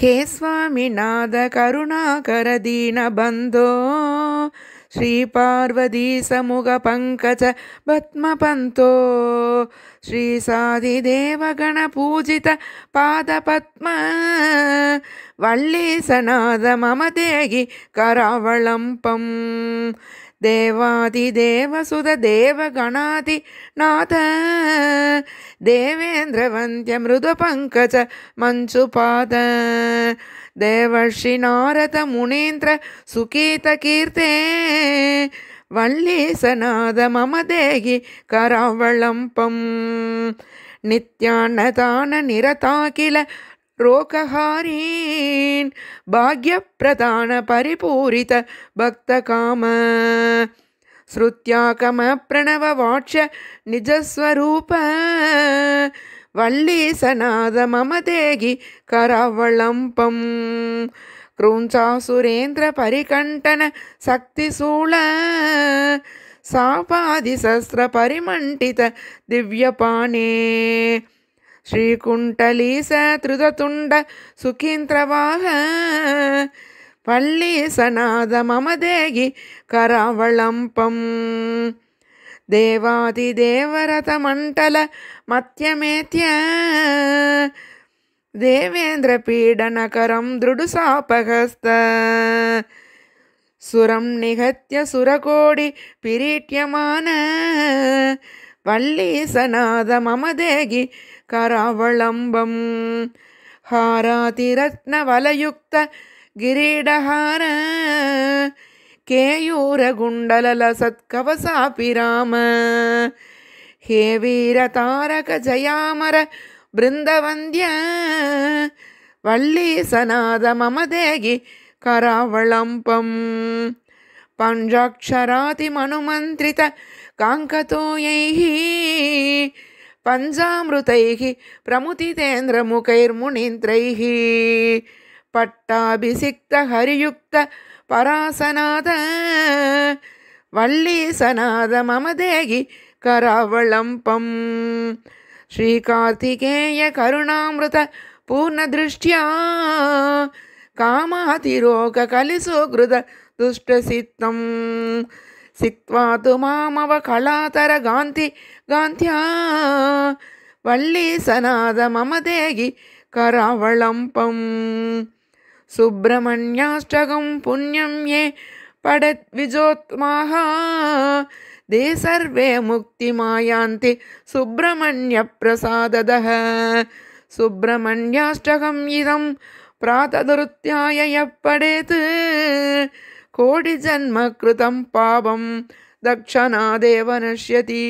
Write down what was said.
ಹೇ ಸ್ವಾಮಿನಾಥ ಕರುಣಾಕರ ದೀನಬಂಧೋ श्रीपार्वती समुगपङ्कज पद्मपन्तो श्रीसादिदेवगणपूजित पादपद्म वल्लीसनाद मम देहि करावळम्पम् தேவாதி தேவசுத தேவகணாதி நாத தேவேந்திர வந்திய மிருத பங்கஜ மஞ்சு பாத தேவர்ஷி நாரத முனேந்திர சுகீத கீர்த்தே வல்லீசநாத மம தேகி கராவளம்பம் நித்யான்னதான நிரதாகில ரோகஹாரீன் பாக்ய பிரதான பரிபூரித பக்த பக்தகாம ஸ்ருத்யாகம பிரணவ வாட்ச நிஜஸ்வரூப வல்லீசநாத மம தேகி கரவளம்பம் சுரேந்திர பரிகண்டன சக்தி சூழ சாபாதி சஸ்திர பரிமண்டித திவ்யபானே ஸ்ரீகுண்டலீச திருததுண்ட சுகீந்திரவாக பள்ளீசநாத மமதேகி கராவளம்பம் देवादिदेवरथमण्डल मत्यमेत्य देवेन्द्रपीडनकरं दृढुसापहस्त सुरं निहत्य सुरकोडि पिरीट्यमान வல்லீசநாத மமதேகி கராவளம்பம் ಹಾರಾತಿರತ್ನವಲಯುಕ್ತ ಗಿರೀಡಹಾರ ಕೇಯೂರಗುಂಡಲಲ ಸತ್ಕವಸಾಪಿ ರಾಮ ಹೇ ವೀರ ತಾರಕ ಜಯಾಮರ ಬೃಂದವಂದ್ಯ ವಲ್ಲೀಸನಾದ ಮಮದೇಗಿ ಕರಾವಳಂಪಂ पञ्चाक्षरातिमनुमन्त्रित काङ्कतोयैः पञ्चामृतैः प्रमुतितेन्द्रमुखैर्मुनीन्द्रैः पट्टाभिसिक्तहरियुक्त परासनाद वल्लीसनाद मम देहि करावलम्पम् श्रीकार्तिकेयकरुणामृत पूर्णदृष्ट्या कामातिरोगकलिसुकृत दुष्टसिद्धं सिक्त्वा तु मामवकलातरगान्धि गान्ध्या वल्लीसनाद मम देहि करावळम्पं सुब्रह्मण्याष्टकं पुण्यं ये पडद्विजोत्माः ते सर्वे मुक्तिमायान्ति सुब्रह्मण्यप्रसाददः सुब्रह्मण्याष्टकम् इदं प्रातदुरुत्याय यः पडेत् कोडिजन्म कृतं पापं दक्षणादेव नश्यति